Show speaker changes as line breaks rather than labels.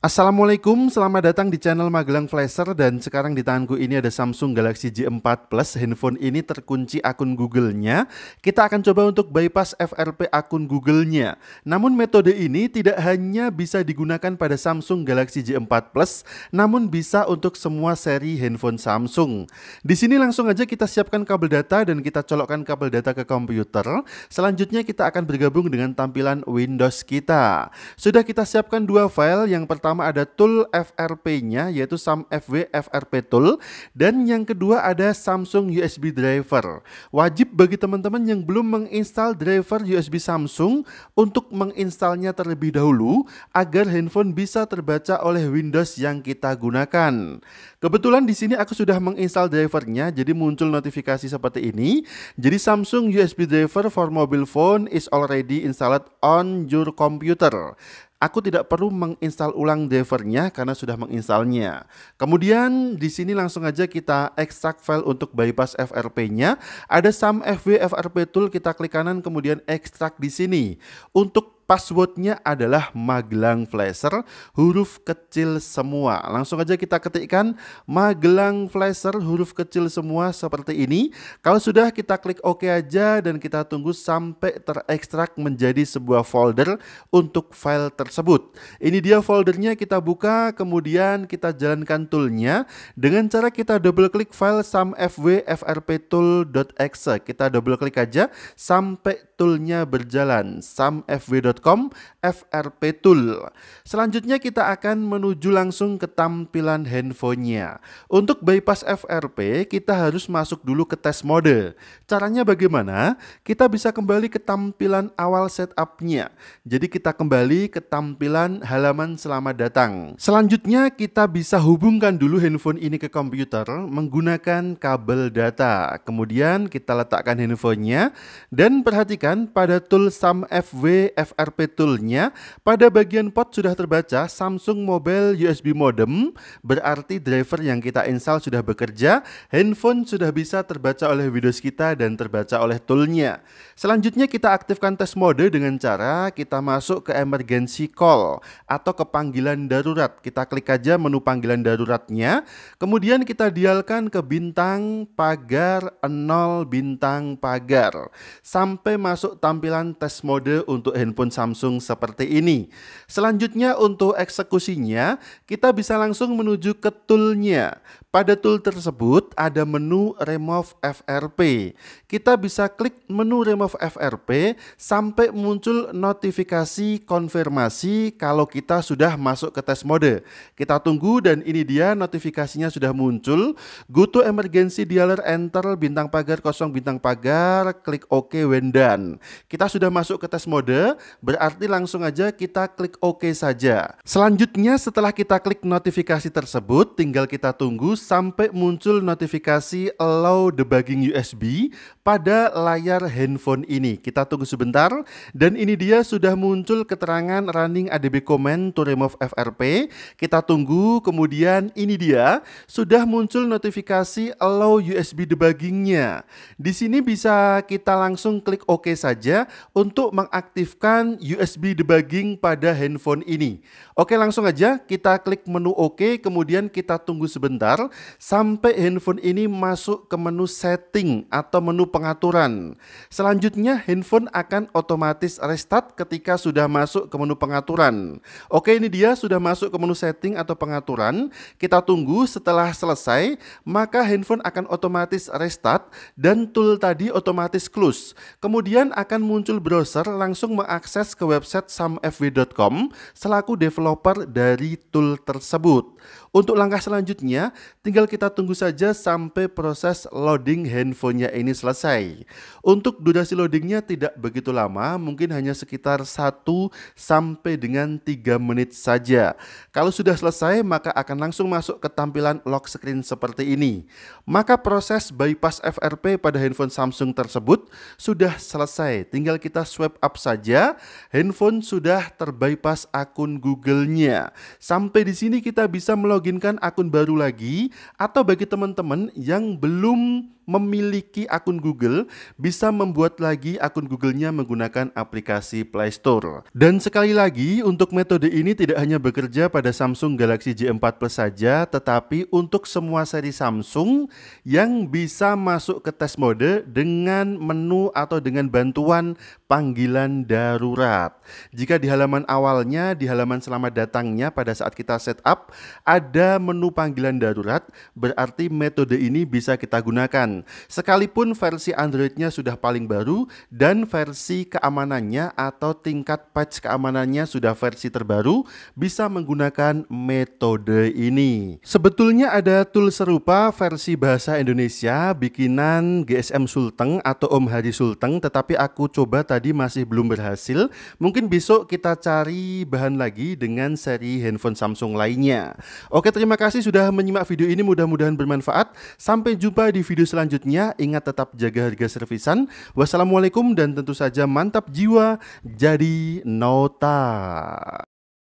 Assalamualaikum, selamat datang di channel Magelang Flasher dan sekarang di tanganku ini ada Samsung Galaxy J4 Plus. Handphone ini terkunci akun Google-nya. Kita akan coba untuk bypass FRP akun Google-nya. Namun metode ini tidak hanya bisa digunakan pada Samsung Galaxy J4 Plus, namun bisa untuk semua seri handphone Samsung. Di sini langsung aja kita siapkan kabel data dan kita colokkan kabel data ke komputer. Selanjutnya kita akan bergabung dengan tampilan Windows kita. Sudah kita siapkan dua file, yang pertama pertama ada tool FRP-nya yaitu SAM FW FRP tool dan yang kedua ada Samsung USB driver. Wajib bagi teman-teman yang belum menginstal driver USB Samsung untuk menginstalnya terlebih dahulu agar handphone bisa terbaca oleh Windows yang kita gunakan. Kebetulan di sini aku sudah menginstal drivernya jadi muncul notifikasi seperti ini. Jadi Samsung USB driver for mobile phone is already installed on your computer. Aku tidak perlu menginstal ulang drivernya karena sudah menginstalnya. Kemudian di sini langsung aja kita ekstrak file untuk bypass FRP-nya. Ada some FW FRP tool kita klik kanan kemudian ekstrak di sini. Untuk Passwordnya adalah Magelang Flasher, huruf kecil semua. Langsung aja kita ketikkan Magelang Flasher, huruf kecil semua seperti ini. Kalau sudah kita klik OK aja dan kita tunggu sampai terekstrak menjadi sebuah folder untuk file tersebut. Ini dia foldernya kita buka, kemudian kita jalankan toolnya dengan cara kita double klik file samfwfrptool.exe Kita double klik aja sampai toolnya berjalan samfw.exe facebook.com tool. Selanjutnya kita akan menuju langsung ke tampilan handphonenya. Untuk bypass FRP, kita harus masuk dulu ke test mode. Caranya bagaimana? Kita bisa kembali ke tampilan awal setupnya. Jadi kita kembali ke tampilan halaman selamat datang. Selanjutnya kita bisa hubungkan dulu handphone ini ke komputer menggunakan kabel data. Kemudian kita letakkan handphonenya dan perhatikan pada tool SAM FW FRP RP toolnya pada bagian port sudah terbaca Samsung Mobile USB Modem berarti driver yang kita install sudah bekerja handphone sudah bisa terbaca oleh Windows kita dan terbaca oleh toolnya selanjutnya kita aktifkan tes mode dengan cara kita masuk ke emergency call atau ke panggilan darurat kita klik aja menu panggilan daruratnya kemudian kita dialkan ke bintang pagar 0 bintang pagar sampai masuk tampilan tes mode untuk handphone handphone Samsung seperti ini. Selanjutnya untuk eksekusinya, kita bisa langsung menuju ke toolnya. Pada tool tersebut ada menu remove FRP. Kita bisa klik menu remove FRP sampai muncul notifikasi konfirmasi kalau kita sudah masuk ke test mode. Kita tunggu dan ini dia notifikasinya sudah muncul. Go to emergency dialer enter bintang pagar kosong bintang pagar, klik OK when done. Kita sudah masuk ke test mode, berarti langsung aja kita klik OK saja. Selanjutnya setelah kita klik notifikasi tersebut, tinggal kita tunggu sampai muncul notifikasi allow debugging USB pada layar handphone ini. Kita tunggu sebentar dan ini dia sudah muncul keterangan running ADB command to remove FRP. Kita tunggu kemudian ini dia sudah muncul notifikasi allow USB debuggingnya. Di sini bisa kita langsung klik OK saja untuk mengaktifkan USB debugging pada handphone ini. Oke langsung aja kita klik menu OK kemudian kita tunggu sebentar sampai handphone ini masuk ke menu setting atau menu pengaturan. Selanjutnya handphone akan otomatis restart ketika sudah masuk ke menu pengaturan. Oke ini dia sudah masuk ke menu setting atau pengaturan. Kita tunggu setelah selesai maka handphone akan otomatis restart dan tool tadi otomatis close. Kemudian akan muncul browser langsung mengakses akses ke website samfw.com selaku developer dari tool tersebut. Untuk langkah selanjutnya, tinggal kita tunggu saja sampai proses loading handphonenya ini selesai. Untuk durasi loadingnya tidak begitu lama, mungkin hanya sekitar 1 sampai dengan 3 menit saja. Kalau sudah selesai, maka akan langsung masuk ke tampilan lock screen seperti ini. Maka proses bypass FRP pada handphone Samsung tersebut sudah selesai. Tinggal kita swipe up saja handphone sudah terbypass akun Google-nya. Sampai di sini kita bisa meloginkan akun baru lagi atau bagi teman-teman yang belum memiliki akun Google bisa membuat lagi akun Google-nya menggunakan aplikasi Play Store. Dan sekali lagi, untuk metode ini tidak hanya bekerja pada Samsung Galaxy J4 Plus saja, tetapi untuk semua seri Samsung yang bisa masuk ke tes mode dengan menu atau dengan bantuan panggilan darurat. Jika di halaman awalnya, di halaman selamat datangnya pada saat kita setup, ada menu panggilan darurat, berarti metode ini bisa kita gunakan. Sekalipun versi Androidnya sudah paling baru dan versi keamanannya atau tingkat patch keamanannya sudah versi terbaru, bisa menggunakan metode ini. Sebetulnya ada tool serupa versi bahasa Indonesia bikinan GSM Sulteng atau Om Hari Sulteng, tetapi aku coba tadi masih belum berhasil. Mungkin besok kita cari bahan lagi dengan seri handphone Samsung lainnya. Oke, terima kasih sudah menyimak video ini. Mudah-mudahan bermanfaat. Sampai jumpa di video selanjutnya selanjutnya ingat tetap jaga harga servisan. Wassalamualaikum dan tentu saja mantap jiwa jadi nota.